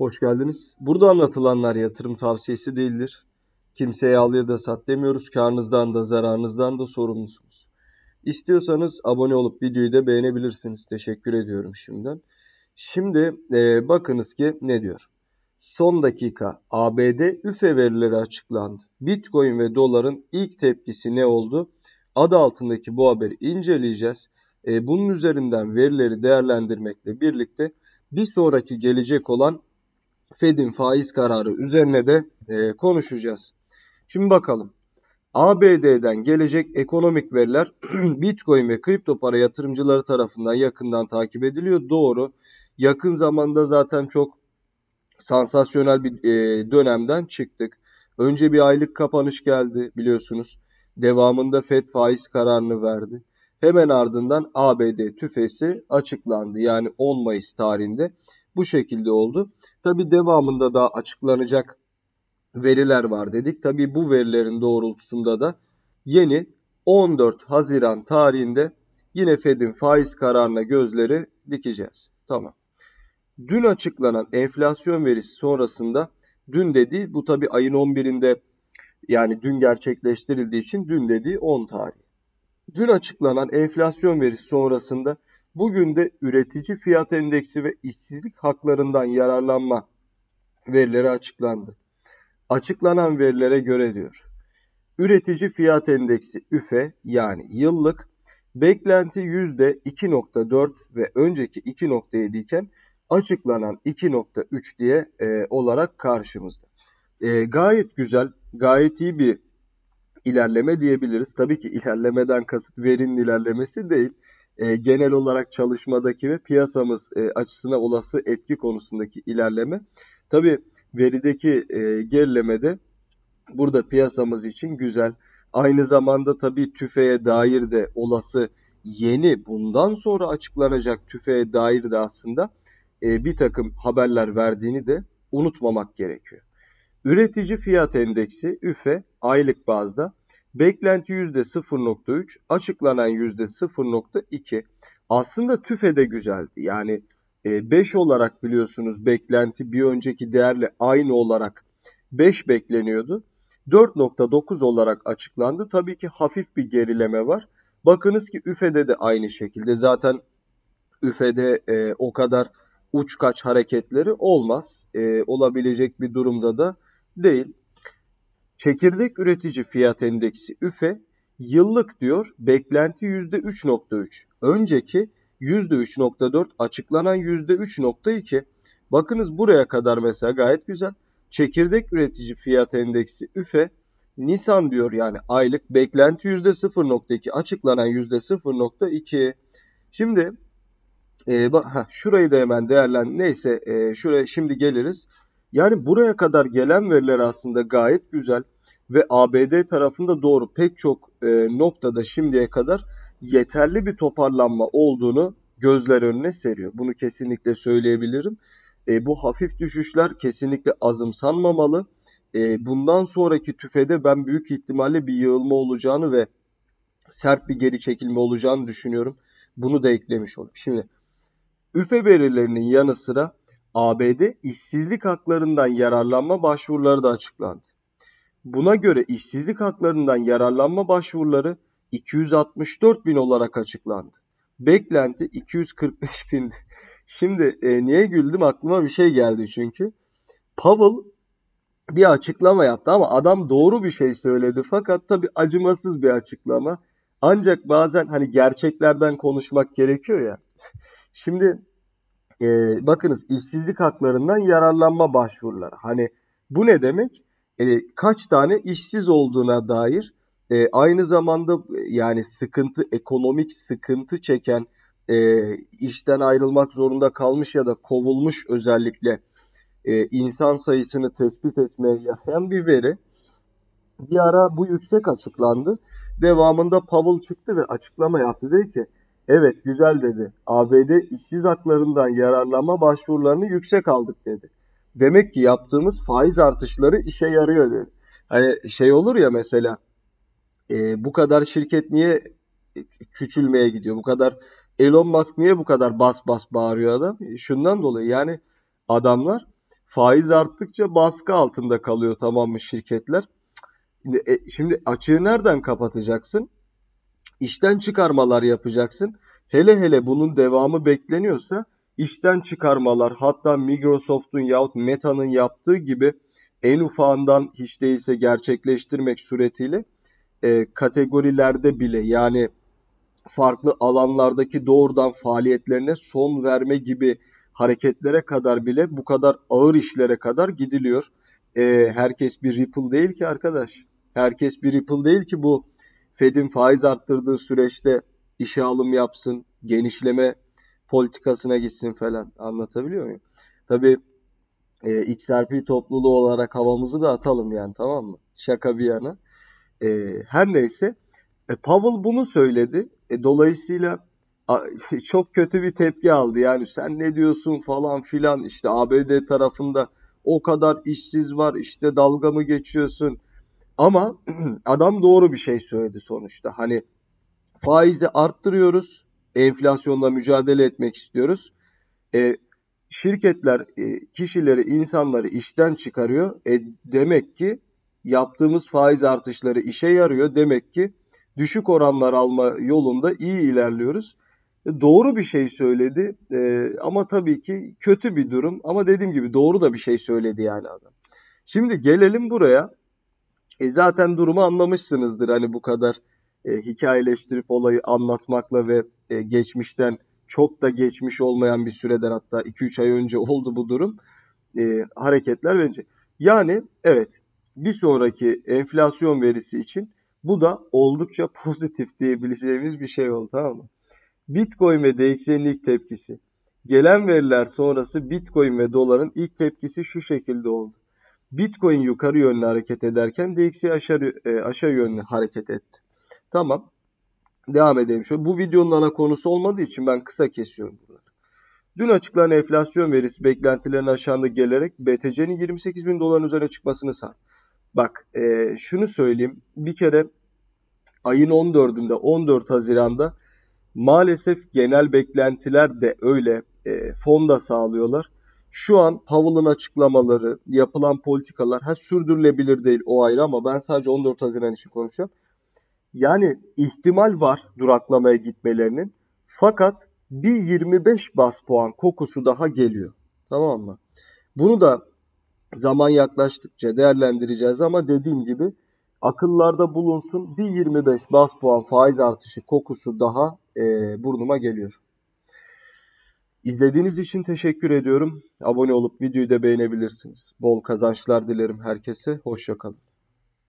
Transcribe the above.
Hoş geldiniz. Burada anlatılanlar yatırım tavsiyesi değildir. Kimseye al ya da sat demiyoruz. Karnınızdan da zararınızdan da sorumlusunuz. İstiyorsanız abone olup videoyu da beğenebilirsiniz. Teşekkür ediyorum şimdiden. Şimdi e, bakınız ki ne diyor. Son dakika ABD üfe verileri açıklandı. Bitcoin ve doların ilk tepkisi ne oldu? Adı altındaki bu haberi inceleyeceğiz. E, bunun üzerinden verileri değerlendirmekle birlikte bir sonraki gelecek olan Fed'in faiz kararı üzerine de e, konuşacağız. Şimdi bakalım. ABD'den gelecek ekonomik veriler Bitcoin ve kripto para yatırımcıları tarafından yakından takip ediliyor. Doğru. Yakın zamanda zaten çok sansasyonel bir e, dönemden çıktık. Önce bir aylık kapanış geldi biliyorsunuz. Devamında Fed faiz kararını verdi. Hemen ardından ABD tüfesi açıklandı. Yani 10 Mayıs tarihinde bu şekilde oldu. Tabi devamında da açıklanacak veriler var dedik. Tabi bu verilerin doğrultusunda da yeni 14 Haziran tarihinde yine Fed'in faiz kararına gözleri dikeceğiz. Tamam. Dün açıklanan enflasyon verisi sonrasında dün dediği bu tabi ayın 11'inde yani dün gerçekleştirildiği için dün dediği 10 tarih. Dün açıklanan enflasyon verisi sonrasında Bugün de üretici fiyat endeksi ve işsizlik haklarından yararlanma verileri açıklandı. Açıklanan verilere göre diyor. Üretici fiyat endeksi üfe yani yıllık beklenti %2.4 ve önceki 2.7 iken açıklanan 2.3 diye e, olarak karşımızda. E, gayet güzel, gayet iyi bir ilerleme diyebiliriz. Tabii ki ilerlemeden kasıt verinin ilerlemesi değil e, genel olarak çalışmadaki ve piyasamız e, açısına olası etki konusundaki ilerleme. Tabi verideki e, gerilemede burada piyasamız için güzel. Aynı zamanda tabi tüfeğe dair de olası yeni bundan sonra açıklanacak tüfeğe dair de aslında e, bir takım haberler verdiğini de unutmamak gerekiyor. Üretici fiyat endeksi üfe aylık bazda Beklenti yüzde %0.3, açıklanan yüzde %0.2. Aslında TÜFE de güzeldi. Yani 5 e, olarak biliyorsunuz beklenti bir önceki değerle aynı olarak 5 bekleniyordu. 4.9 olarak açıklandı. Tabii ki hafif bir gerileme var. Bakınız ki üfede de aynı şekilde. Zaten üfede e, o kadar uç kaç hareketleri olmaz. E, olabilecek bir durumda da değil. Çekirdek üretici fiyat endeksi üfe yıllık diyor beklenti %3.3. Önceki %3.4 açıklanan %3.2. Bakınız buraya kadar mesela gayet güzel. Çekirdek üretici fiyat endeksi üfe Nisan diyor yani aylık beklenti %0.2 açıklanan %0.2. Şimdi e, bak, şurayı da hemen değerlen neyse e, şuraya şimdi geliriz. Yani buraya kadar gelen veriler aslında gayet güzel ve ABD tarafında doğru pek çok e, noktada şimdiye kadar yeterli bir toparlanma olduğunu gözler önüne seriyor. Bunu kesinlikle söyleyebilirim. E, bu hafif düşüşler kesinlikle azımsanmamalı. E, bundan sonraki tüfede ben büyük ihtimalle bir yığılma olacağını ve sert bir geri çekilme olacağını düşünüyorum. Bunu da eklemiş olduk. Şimdi üfe verilerinin yanı sıra ABD işsizlik haklarından yararlanma başvuruları da açıklandı. Buna göre işsizlik haklarından yararlanma başvuruları 264 bin olarak açıklandı. Beklenti 245 bin. Şimdi e, niye güldüm aklıma bir şey geldi çünkü. Powell bir açıklama yaptı ama adam doğru bir şey söyledi fakat tabi acımasız bir açıklama. Ancak bazen hani gerçeklerden konuşmak gerekiyor ya. Şimdi e, bakınız işsizlik haklarından yararlanma başvuruları. Hani bu ne demek? E, kaç tane işsiz olduğuna dair e, aynı zamanda yani sıkıntı ekonomik sıkıntı çeken e, işten ayrılmak zorunda kalmış ya da kovulmuş özellikle e, insan sayısını tespit etmeye yarayan bir veri. Bir ara bu yüksek açıklandı. Devamında Pavel çıktı ve açıklama yaptı. Dedi ki Evet güzel dedi. ABD işsiz haklarından yararlanma başvurularını yüksek aldık dedi. Demek ki yaptığımız faiz artışları işe yarıyor dedi. Hani şey olur ya mesela e, bu kadar şirket niye küçülmeye gidiyor? Bu kadar Elon Musk niye bu kadar bas bas bağırıyor adam? E, şundan dolayı yani adamlar faiz arttıkça baskı altında kalıyor tamam mı şirketler? Şimdi, e, şimdi açığı nereden kapatacaksın? işten çıkarmalar yapacaksın. Hele hele bunun devamı bekleniyorsa işten çıkarmalar hatta Microsoft'un yahut Meta'nın yaptığı gibi en ufağından hiç değilse gerçekleştirmek suretiyle e, kategorilerde bile yani farklı alanlardaki doğrudan faaliyetlerine son verme gibi hareketlere kadar bile bu kadar ağır işlere kadar gidiliyor. E, herkes bir Ripple değil ki arkadaş. Herkes bir Ripple değil ki bu Fed'in faiz arttırdığı süreçte işe alım yapsın, genişleme politikasına gitsin falan. Anlatabiliyor muyum? Tabii e, XRP topluluğu olarak havamızı da atalım yani tamam mı? Şaka bir yana. E, her neyse e, Powell bunu söyledi. E, dolayısıyla çok kötü bir tepki aldı. Yani sen ne diyorsun falan filan işte ABD tarafında o kadar işsiz var işte dalga mı geçiyorsun ama adam doğru bir şey söyledi sonuçta. Hani faizi arttırıyoruz. Enflasyonla mücadele etmek istiyoruz. E, şirketler e, kişileri, insanları işten çıkarıyor. E, demek ki yaptığımız faiz artışları işe yarıyor. Demek ki düşük oranlar alma yolunda iyi ilerliyoruz. E, doğru bir şey söyledi e, ama tabii ki kötü bir durum. Ama dediğim gibi doğru da bir şey söyledi yani adam. Şimdi gelelim buraya. E zaten durumu anlamışsınızdır hani bu kadar e, hikayeleştirip olayı anlatmakla ve e, geçmişten çok da geçmiş olmayan bir süreden hatta 2-3 ay önce oldu bu durum. E, hareketler bence. Yani evet bir sonraki enflasyon verisi için bu da oldukça pozitif diyebileceğimiz bir şey oldu tamam mı? Bitcoin ve DXY'nin ilk tepkisi. Gelen veriler sonrası Bitcoin ve doların ilk tepkisi şu şekilde oldu. Bitcoin yukarı yönlü hareket ederken DXY aşağı, e, aşağı yönlü hareket etti. Tamam. Devam edelim. Şöyle, bu videonun ana konusu olmadığı için ben kısa kesiyorum bunları. Dün açıklanan enflasyon verisi beklentilerin aşağında gelerek BTC'nin 28 bin doların üzerine çıkmasını sağ. Bak e, şunu söyleyeyim. Bir kere ayın 14'ünde 14 Haziran'da maalesef genel beklentiler de öyle e, fonda sağlıyorlar şu an Powell'ın açıklamaları, yapılan politikalar ha sürdürülebilir değil o ayrı ama ben sadece 14 Haziran için konuşacağım. Yani ihtimal var duraklamaya gitmelerinin. Fakat bir 25 bas puan kokusu daha geliyor. Tamam mı? Bunu da zaman yaklaştıkça değerlendireceğiz ama dediğim gibi akıllarda bulunsun. Bir 25 bas puan faiz artışı kokusu daha e, burnuma geliyor. İzlediğiniz için teşekkür ediyorum. Abone olup videoyu da beğenebilirsiniz. Bol kazançlar dilerim herkese. Hoşçakalın.